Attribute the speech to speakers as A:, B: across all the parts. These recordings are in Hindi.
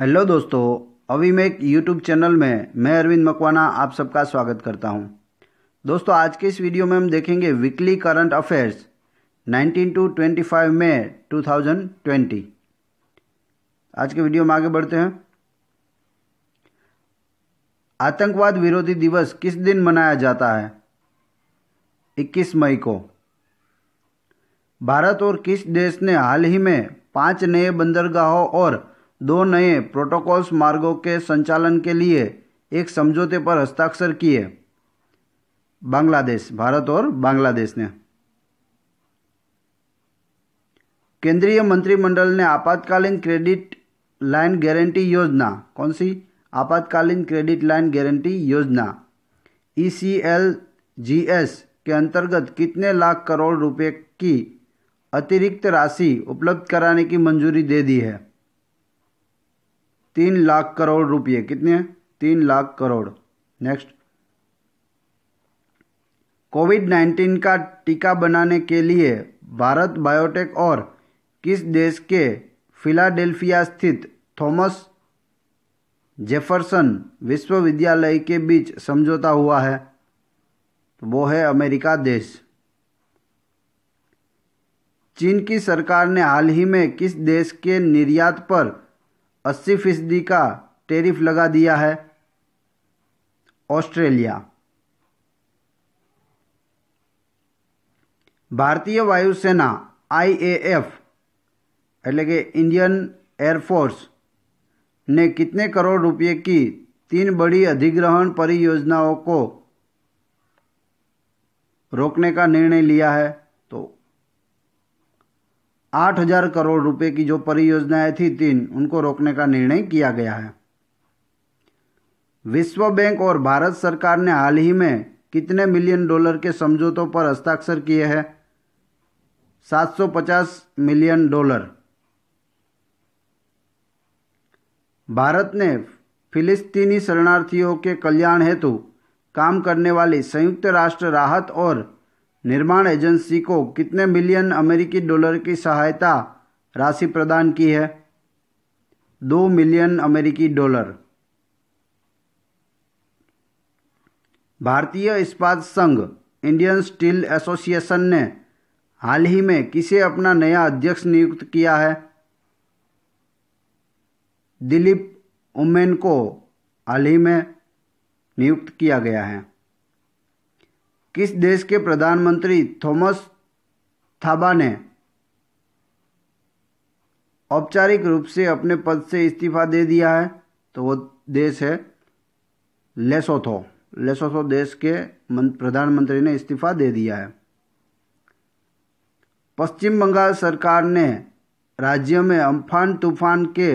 A: हेलो दोस्तों एक यूट्यूब चैनल में मैं अरविंद मकवाना आप सबका स्वागत करता हूं। दोस्तों आज के इस वीडियो में हम देखेंगे वीकली करंट अफेयर्स 19 टू 25 मई 2020 आज के वीडियो में आगे बढ़ते हैं आतंकवाद विरोधी दिवस किस दिन मनाया जाता है 21 मई को भारत और किस देश ने हाल ही में पांच नए बंदरगाहों और दो नए प्रोटोकॉल्स मार्गों के संचालन के लिए एक समझौते पर हस्ताक्षर किए बांग्लादेश भारत और बांग्लादेश ने केंद्रीय मंत्रिमंडल ने आपातकालीन क्रेडिट लाइन गारंटी योजना कौन सी आपातकालीन क्रेडिट लाइन गारंटी योजना ई सी एल जी एस के अंतर्गत कितने लाख करोड़ रुपए की अतिरिक्त राशि उपलब्ध कराने की मंजूरी दे दी है तीन लाख करोड़ रुपये कितने तीन lakh crore next Covid nineteen का टीका बनाने के लिए भारत बायोटेक और किस देश के फिलाडेल्फिया स्थित थॉमस जेफरसन विश्वविद्यालय के बीच समझौता हुआ है तो वो है अमेरिका देश चीन की सरकार ने हाल ही में किस देश के निर्यात पर अस्सी फीसदी का टेरिफ लगा दिया है ऑस्ट्रेलिया ભારતીય વાયુસેના આઈએએફ एफ के इंडियन एयरफोर्स ने कितने करोड़ रुपए की तीन बड़ी अधिग्रहण परियोजनाओं को रोकने का निर्णय लिया है आठ हजार करोड़ रुपए की जो परियोजनाएं थी तीन उनको रोकने का निर्णय किया गया है विश्व बैंक और भारत सरकार ने हाल ही में कितने मिलियन डॉलर के समझौतों पर हस्ताक्षर किए हैं 750 मिलियन डॉलर भारत ने फिलिस्तीनी शरणार्थियों के कल्याण हेतु काम करने वाली संयुक्त राष्ट्र राहत और निर्माण एजेंसी को कितने मिलियन अमेरिकी डॉलर की सहायता राशि प्रदान की है दो मिलियन अमेरिकी डॉलर भारतीय इस्पात संघ इंडियन स्टील एसोसिएशन ने हाल ही में किसे अपना नया अध्यक्ष नियुक्त किया है दिलीप उमेन को हाल ही में नियुक्त किया गया है किस देश के प्रधानमंत्री थॉमस थाबा ने औपचारिक रूप से अपने पद से इस्तीफा दे दिया है तो वो देश है लेसोथो लेसोथो देश के प्रधानमंत्री ने इस्तीफा दे दिया है पश्चिम बंगाल सरकार ने राज्य में अम्फान तूफान के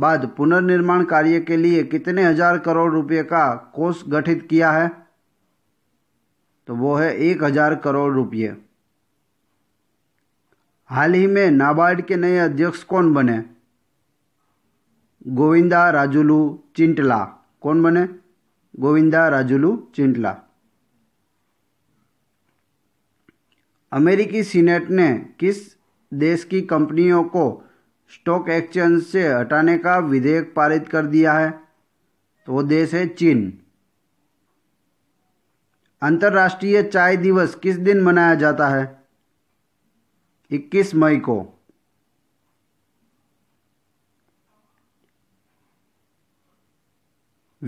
A: बाद पुनर्निर्माण कार्य के लिए कितने हजार करोड़ रुपए का कोष गठित किया है तो वो है एक हज़ार करोड़ रुपये हाल ही में नाबार्ड के नए अध्यक्ष कौन बने गोविंदा राजुलू चिंटला कौन बने गोविंदा राजुलू चिंटला अमेरिकी सीनेट ने किस देश की कंपनियों को स्टॉक एक्सचेंज से हटाने का विधेयक पारित कर दिया है तो वो देश है चीन अंतर्राष्ट्रीय चाय दिवस किस दिन मनाया जाता है 21 मई को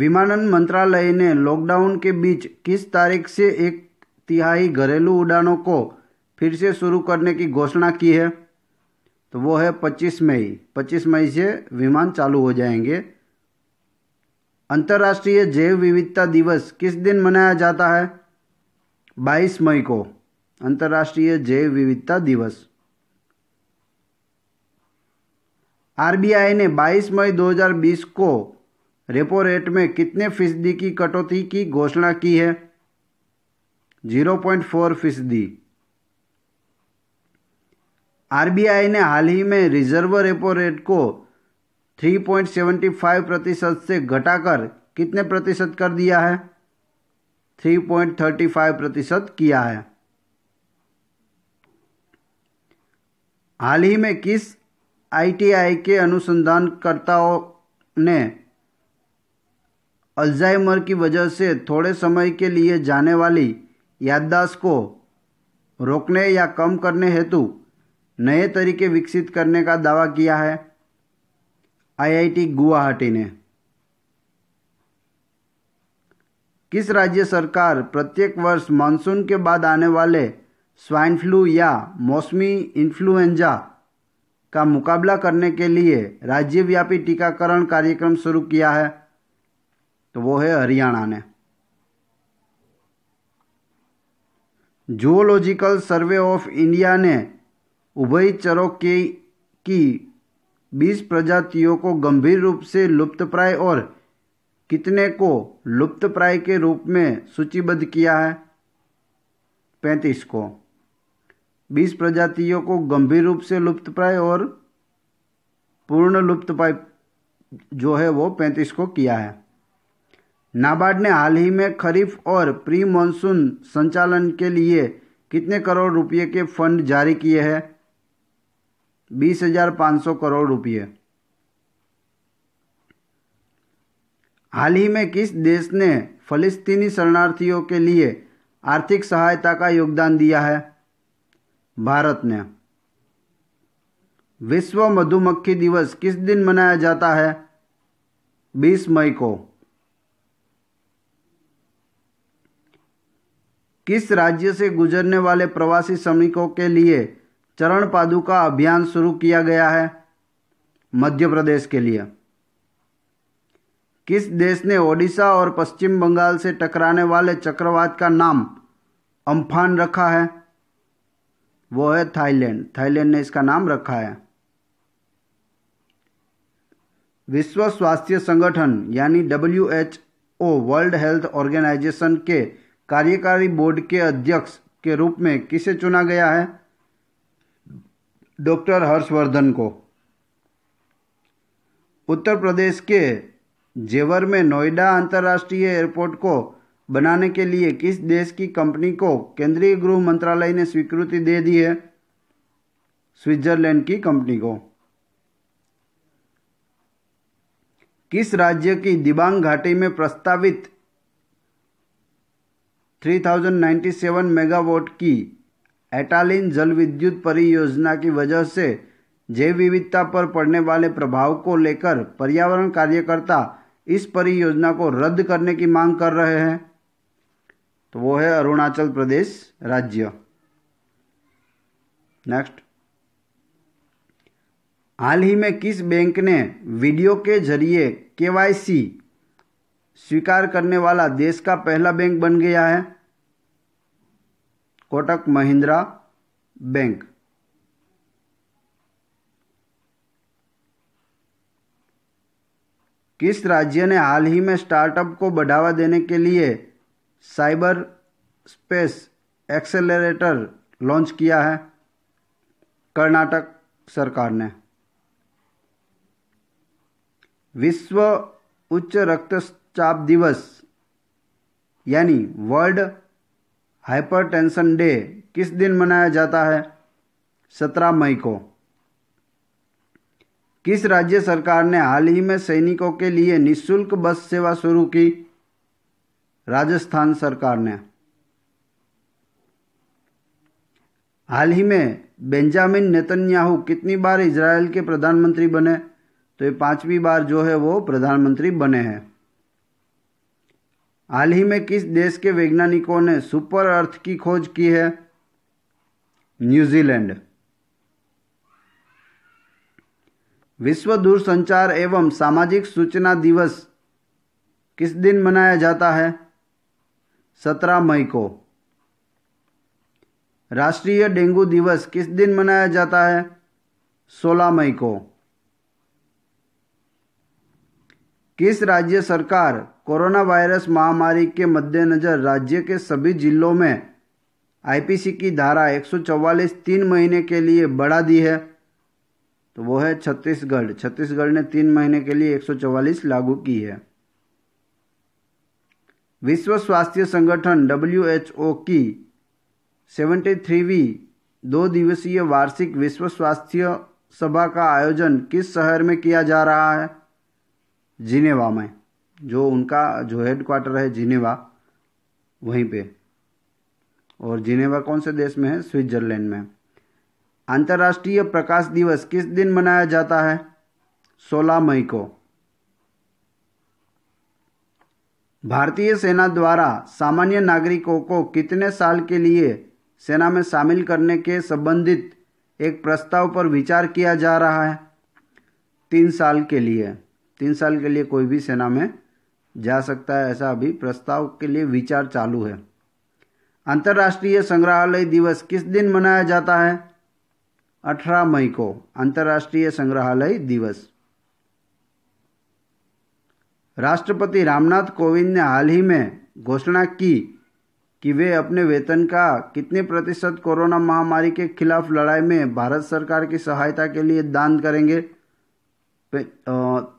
A: विमानन मंत्रालय ने लॉकडाउन के बीच किस तारीख से एक तिहाई घरेलू उड़ानों को फिर से शुरू करने की घोषणा की है तो वो है 25 मई 25 मई से विमान चालू हो जाएंगे अंतर्राष्ट्रीय जैव विविधता दिवस किस दिन मनाया जाता है बाईस मई को अंतर्राष्ट्रीय जैव विविधता दिवस आरबीआई ने 22 मई 2020 को रेपो रेट में कितने फीसदी की कटौती की घोषणा की है 0.4 फीसदी आरबीआई ने हाल ही में रिजर्व रेपो रेट को 3.75 प्रतिशत से घटाकर कितने प्रतिशत कर दिया है 3.35 प्रतिशत किया है हाल ही में किस आईटीआई के अनुसंधानकर्ताओं ने अल्जाइमर की वजह से थोड़े समय के लिए जाने वाली याददाश्त को रोकने या कम करने हेतु नए तरीके विकसित करने का दावा किया है आईआईटी गुवाहाटी ने किस राज्य सरकार प्रत्येक वर्ष मानसून के बाद आने वाले स्वाइन फ्लू या मौसमी इन्फ्लुएंजा का मुकाबला करने के लिए राज्यव्यापी टीकाकरण कार्यक्रम शुरू किया है तो वो है हरियाणा ने जूलॉजिकल सर्वे ऑफ इंडिया ने चरों के की बीस प्रजातियों को गंभीर रूप से लुप्तप्राय और कितने को लुप्तप्राय के रूप में सूचीबद्ध किया है पैंतीस को बीस प्रजातियों को गंभीर रूप से लुप्तप्राय और पूर्ण लुप्तप्राय जो है वो पैंतीस को किया है नाबार्ड ने हाल ही में खरीफ और प्री मानसून संचालन के लिए कितने करोड़ रुपए के फंड जारी किए हैं बीस हजार पाँच सौ करोड़ रुपये हाल ही में किस देश ने फ़लस्तीनी शरणार्थियों के लिए आर्थिक सहायता का योगदान दिया है भारत ने विश्व मधुमक्खी दिवस किस दिन मनाया जाता है 20 मई को किस राज्य से गुजरने वाले प्रवासी श्रमिकों के लिए चरण पादुका अभियान शुरू किया गया है मध्य प्रदेश के लिए किस देश ने ओडिशा और पश्चिम बंगाल से टकराने वाले चक्रवात का नाम अम्फान रखा है वो है थाईलैंड थाईलैंड ने इसका नाम रखा है विश्व स्वास्थ्य संगठन यानी W H O World Health Organization के कार्यकारी बोर्ड के अध्यक्ष के रूप में किसे चुना गया है डॉक्टर हर्षवर्धन को उत्तर प्रदेश के जेवर में नोएडा अंतर्राष्ट्रीय एयरपोर्ट को बनाने के लिए किस देश की कंपनी को केंद्रीय गृह मंत्रालय ने स्वीकृति दे दी है स्विट्जरलैंड की कंपनी को किस राज्य की दिबांग घाटी में प्रस्तावित 3097 मेगावाट की एटालिन जल विद्युत परियोजना की वजह से जैव विविधता पर पड़ने वाले प्रभाव को लेकर पर्यावरण कार्यकर्ता इस परियोजना को रद्द करने की मांग कर रहे हैं तो वो है अरुणाचल प्रदेश राज्य नेक्स्ट हाल ही में किस बैंक ने वीडियो के जरिए केवाईसी स्वीकार करने वाला देश का पहला बैंक बन गया है कोटक महिंद्रा बैंक किस राज्य ने हाल ही में स्टार्टअप को बढ़ावा देने के लिए साइबर स्पेस एक्सेलरेटर लॉन्च किया है कर्नाटक सरकार ने विश्व उच्च रक्तचाप दिवस यानी वर्ल्ड हाइपरटेंशन डे किस दिन मनाया जाता है सत्रह मई को किस राज्य सरकार ने हाल ही में सैनिकों के लिए निशुल्क बस सेवा शुरू की राजस्थान सरकार ने हाल ही में बेंजामिन नेतन्याहू कितनी बार इसराइल के प्रधानमंत्री बने तो ये पांचवी बार जो है वो प्रधानमंत्री बने हैं हाल ही में किस देश के वैज्ञानिकों ने सुपर अर्थ की खोज की है न्यूजीलैंड विश्व दूरसंचार एवं सामाजिक सूचना दिवस किस दिन मनाया जाता है सत्रह मई को राष्ट्रीय डेंगू दिवस किस दिन मनाया जाता है सोलह मई को किस राज्य सरकार कोरोना वायरस महामारी के मद्देनज़र राज्य के सभी जिलों में आईपीसी की धारा 144 तीन महीने के लिए बढ़ा दी है तो वो है छत्तीसगढ़ छत्तीसगढ़ ने तीन महीने के लिए 144 लागू की है विश्व स्वास्थ्य संगठन डब्ल्यू की सेवेंटी थ्रीवी दो दिवसीय वार्षिक विश्व स्वास्थ्य सभा का आयोजन किस शहर में किया जा रहा है जिनेवा में जो उनका जो हेडक्वार्टर है जिनेवा वहीं पे और जिनेवा कौन से देश में है स्विट्जरलैंड में अंतर्राष्ट्रीय प्रकाश दिवस किस दिन मनाया जाता है 16 मई को भारतीय सेना द्वारा सामान्य नागरिकों को कितने साल के लिए सेना में शामिल करने के संबंधित एक प्रस्ताव पर विचार किया जा रहा है तीन साल के लिए तीन साल के लिए कोई भी सेना में जा सकता है ऐसा अभी प्रस्ताव के लिए विचार चालू है अंतर्राष्ट्रीय संग्रहालय दिवस किस दिन मनाया जाता है 18 मई को अंतर्राष्ट्रीय संग्रहालय दिवस राष्ट्रपति रामनाथ कोविंद ने हाल ही में घोषणा की कि वे अपने वेतन का कितने प्रतिशत कोरोना महामारी के खिलाफ लड़ाई में भारत सरकार की सहायता के लिए दान करेंगे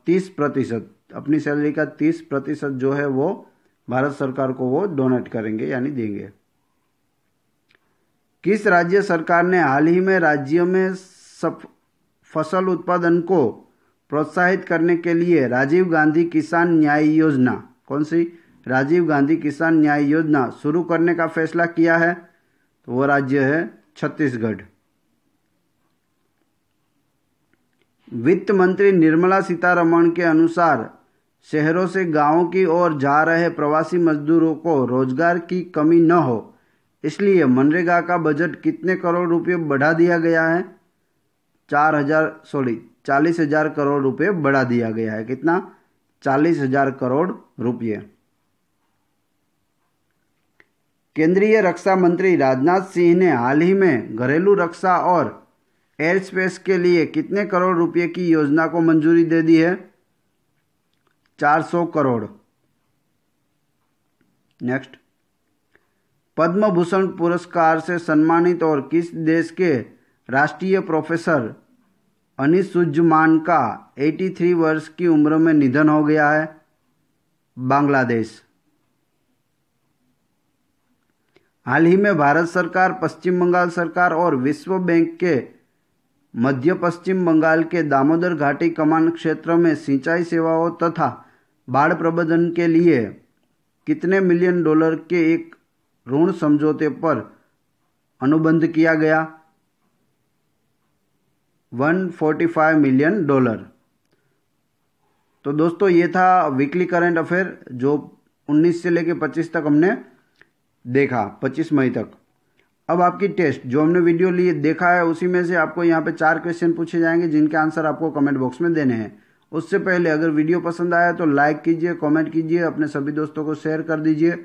A: तीस प्रतिशत अपनी सैलरी का तीस प्रतिशत जो है वो भारत सरकार को वो डोनेट करेंगे यानी देंगे किस राज्य सरकार ने हाल ही में राज्यों में फसल उत्पादन को प्रोत्साहित करने के लिए राजीव गांधी किसान न्याय योजना कौन सी राजीव गांधी किसान न्याय योजना शुरू करने का फैसला किया है तो वो राज्य है छत्तीसगढ़ वित्त मंत्री निर्मला सीतारमण के अनुसार शहरों से गांवों की ओर जा रहे प्रवासी मजदूरों को रोजगार की कमी न हो इसलिए मनरेगा का बजट कितने करोड़ रुपए बढ़ा दिया गया है चार हजार सॉरी चालीस हजार करोड़ रुपए बढ़ा दिया गया है कितना चालीस हजार करोड़ रुपये केंद्रीय रक्षा मंत्री राजनाथ सिंह ने हाल ही में घरेलू रक्षा और एयर स्पेस के लिए कितने करोड़ रुपए की योजना को मंजूरी दे दी है 400 करोड़ नेक्स्ट पद्म भूषण पुरस्कार से सम्मानित और किस देश के राष्ट्रीय प्रोफेसर अनिस सुजमान का 83 वर्ष की उम्र में निधन हो गया है बांग्लादेश हाल ही में भारत सरकार पश्चिम बंगाल सरकार और विश्व बैंक के मध्य पश्चिम बंगाल के दामोदर घाटी कमान क्षेत्र में सिंचाई सेवाओं तथा बाढ़ प्रबंधन के लिए कितने मिलियन डॉलर के एक ऋण समझौते पर अनुबंध किया गया 145 मिलियन डॉलर तो दोस्तों ये था वीकली करंट अफेयर जो 19 से लेकर 25 तक हमने देखा 25 मई तक अब आपकी टेस्ट जो हमने वीडियो लिए देखा है उसी में से आपको यहाँ पे चार क्वेश्चन पूछे जाएंगे जिनके आंसर आपको कमेंट बॉक्स में देने हैं उससे पहले अगर वीडियो पसंद आया तो लाइक कीजिए कमेंट कीजिए अपने सभी दोस्तों को शेयर कर दीजिए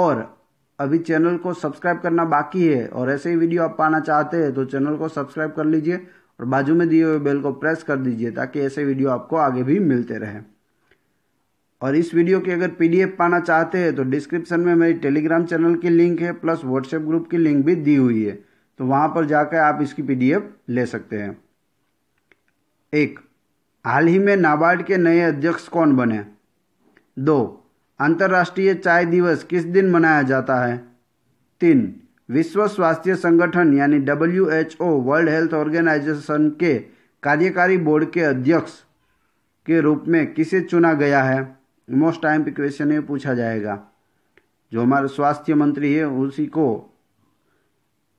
A: और अभी चैनल को सब्सक्राइब करना बाकी है और ऐसे ही वीडियो आप पाना चाहते हैं तो चैनल को सब्सक्राइब कर लीजिए और बाजू में दिए हुए बेल को प्रेस कर दीजिए ताकि ऐसे वीडियो आपको आगे भी मिलते रहें और इस वीडियो की अगर पीडीएफ पाना चाहते हैं तो डिस्क्रिप्शन में मेरी टेलीग्राम चैनल की लिंक है प्लस व्हाट्सएप ग्रुप की लिंक भी दी हुई है तो वहाँ पर जाकर आप इसकी पीडीएफ ले सकते हैं एक हाल ही में नाबार्ड के नए अध्यक्ष कौन बने दो अंतर्राष्ट्रीय चाय दिवस किस दिन मनाया जाता है तीन विश्व स्वास्थ्य संगठन यानी W H O World Health Organization के कार्यकारी बोर्ड के अध्यक्ष के रूप में किसे चुना गया है मोस्ट टाइम पे क्वेश्चन ये पूछा जाएगा जो हमारे स्वास्थ्य मंत्री है उसी को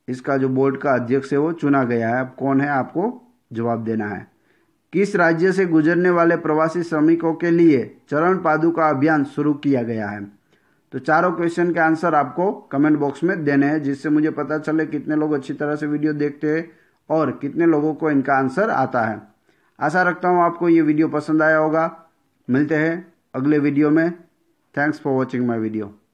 A: इसका जो बोर्ड का अध्यक्ष है वो चुना गया है अब कौन है आपको जवाब देना है किस राज्य से गुजरने वाले प्रवासी श्रमिकों के लिए चरण पादुका अभियान शुरू किया गया है तो चारों क्वेश्चन के आंसर आपको कमेंट बॉक्स में देने हैं जिससे मुझे पता चले कितने लोग अच्छी तरह से वीडियो देखते हैं और कितने लोगों को इनका आंसर आता है आशा रखता हूँ आपको ये वीडियो पसंद आया होगा मिलते हैं अगले वीडियो में thanks for watching my video